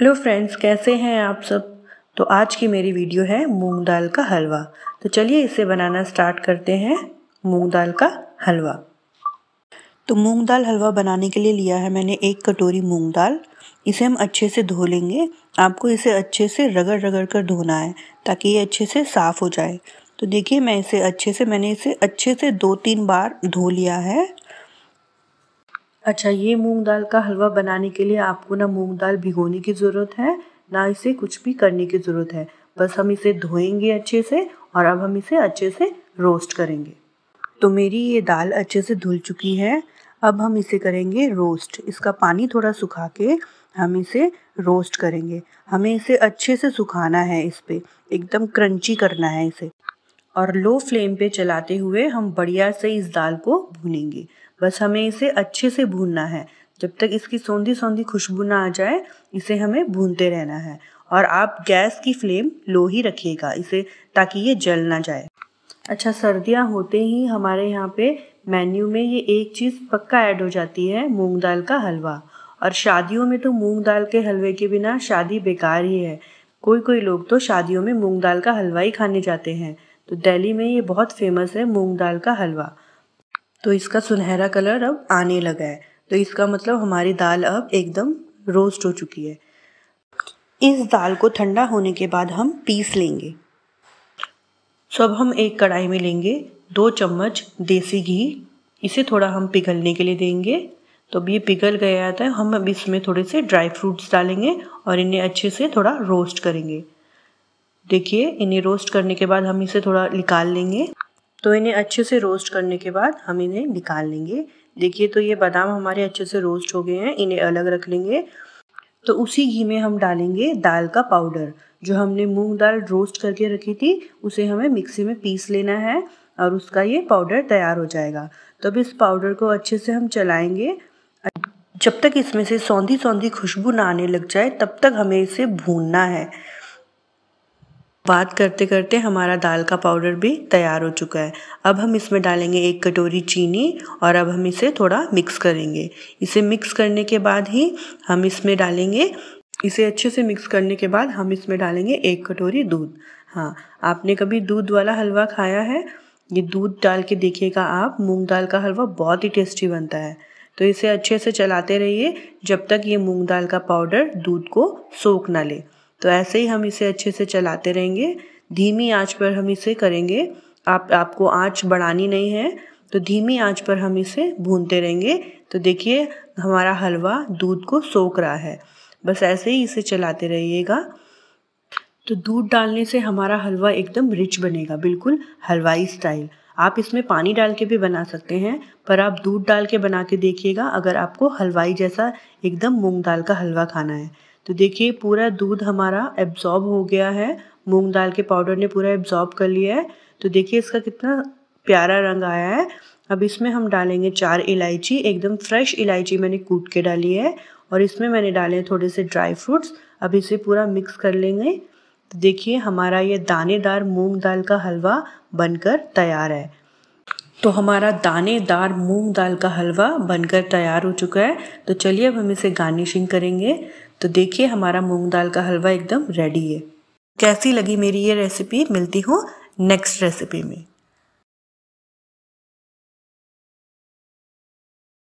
hello friends कैसे हैं आप सब तो आज की मेरी वीडियो है मूंग दाल का हलवा तो चलिए इसे बनाना स्टार्ट करते हैं मूंग दाल का हलवा तो मूंग दाल हलवा बनाने के लिए लिया है मैंने एक कटोरी मूंग दाल इसे हम अच्छे से धो लेंगे आपको इसे अच्छे से रगड़ रगड़ कर धोना है ताकि ये अच्छे से साफ़ हो जाए तो देखिए मैं इसे अच्छे से मैंने इसे अच्छे से दो तीन बार धो लिया है अच्छा ये मूंग दाल का हलवा बनाने के लिए आपको ना मूंग दाल भिगोने की ज़रूरत है ना इसे कुछ भी करने की ज़रूरत है बस हम इसे धोएंगे अच्छे से और अब हम इसे अच्छे से रोस्ट करेंगे तो मेरी ये दाल अच्छे से धुल चुकी है अब हम इसे करेंगे रोस्ट इसका पानी थोड़ा सुखा के हम इसे रोस्ट करेंगे हमें इसे अच्छे से सुखाना है इस पर एकदम क्रंची करना है इसे और लो फ्लेम पे चलाते हुए हम बढ़िया से इस दाल को भूनेंगे बस हमें इसे अच्छे से भूनना है जब तक इसकी सौंधी सौंधी खुशबू ना आ जाए इसे हमें भूनते रहना है और आप गैस की फ्लेम लो ही रखिएगा इसे ताकि ये जल ना जाए अच्छा सर्दियाँ होते ही हमारे यहाँ पे मेन्यू में ये एक चीज़ पक्का ऐड हो जाती है मूंग दाल का हलवा और शादियों में तो मूंग दाल के हलवे के बिना शादी बेकार ही है कोई कोई लोग तो शादियों में मूंग दाल का हलवा ही खाने जाते हैं तो दिल्ली में ये बहुत फेमस है मूंग दाल का हलवा तो इसका सुनहरा कलर अब आने लगा है तो इसका मतलब हमारी दाल अब एकदम रोस्ट हो चुकी है इस दाल को ठंडा होने के बाद हम पीस लेंगे सो अब हम एक कढ़ाई में लेंगे दो चम्मच देसी घी इसे थोड़ा हम पिघलने के लिए देंगे तो अब ये पिघल गया था हम अब इसमें थोड़े से ड्राई फ्रूट्स डालेंगे और इन्हें अच्छे से थोड़ा रोस्ट करेंगे देखिए इन्हें रोस्ट करने के बाद हम इसे थोड़ा निकाल लेंगे तो इन्हें अच्छे से रोस्ट करने के बाद हम इन्हें निकाल लेंगे देखिए तो ये बादाम हमारे अच्छे से रोस्ट हो गए हैं इन्हें अलग रख लेंगे तो उसी घी में हम डालेंगे दाल का पाउडर जो हमने मूंग दाल रोस्ट करके रखी थी उसे हमें मिक्सी में पीस लेना है और उसका ये पाउडर तैयार हो जाएगा तब तो अब इस पाउडर को अच्छे से हम चलाएंगे जब तक इसमें से सौंधी सौंधी खुशबू ना आने लग जाए तब तक हमें इसे भूनना है बात करते करते हमारा दाल का पाउडर भी तैयार हो चुका है अब हम इसमें डालेंगे एक कटोरी चीनी और अब हम इसे थोड़ा मिक्स करेंगे इसे मिक्स करने के बाद ही हम इसमें डालेंगे इसे अच्छे से मिक्स करने के बाद हम इसमें डालेंगे एक कटोरी दूध हाँ आपने कभी दूध वाला हलवा खाया है ये दूध डाल के देखिएगा आप मूंग दाल का हलवा बहुत ही टेस्टी बनता है तो इसे अच्छे से चलाते रहिए जब तक ये मूंग दाल का पाउडर दूध को सोख ना ले तो ऐसे ही हम इसे अच्छे से चलाते रहेंगे धीमी आंच पर हम इसे करेंगे आप आपको आंच बढ़ानी नहीं है तो धीमी आंच पर हम इसे भूनते रहेंगे तो देखिए हमारा हलवा दूध को सोख रहा है बस ऐसे ही इसे चलाते रहिएगा तो दूध डालने से हमारा हलवा एकदम रिच बनेगा बिल्कुल हलवाई स्टाइल आप इसमें पानी डाल के भी बना सकते हैं पर आप दूध डाल के बना के देखिएगा अगर आपको हलवाई जैसा एकदम मूंग दाल का हलवा खाना है तो देखिए पूरा दूध हमारा एब्जॉर्ब हो गया है मूंग दाल के पाउडर ने पूरा एब्जॉर्ब कर लिया है तो देखिए इसका कितना प्यारा रंग आया है अब इसमें हम डालेंगे चार इलायची एकदम फ्रेश इलायची मैंने कूट के डाली है और इसमें मैंने डाले थोड़े से ड्राई फ्रूट्स अब इसे पूरा मिक्स कर लेंगे तो देखिए हमारा ये दानेदार मूंग दाल का हलवा बनकर तैयार है तो हमारा दानेदार मूंग दाल का हलवा बनकर तैयार हो चुका है तो चलिए अब हम इसे गार्निशिंग करेंगे तो देखिए हमारा मूंग दाल का हलवा एकदम रेडी है कैसी लगी मेरी ये रेसिपी मिलती हूँ नेक्स्ट रेसिपी में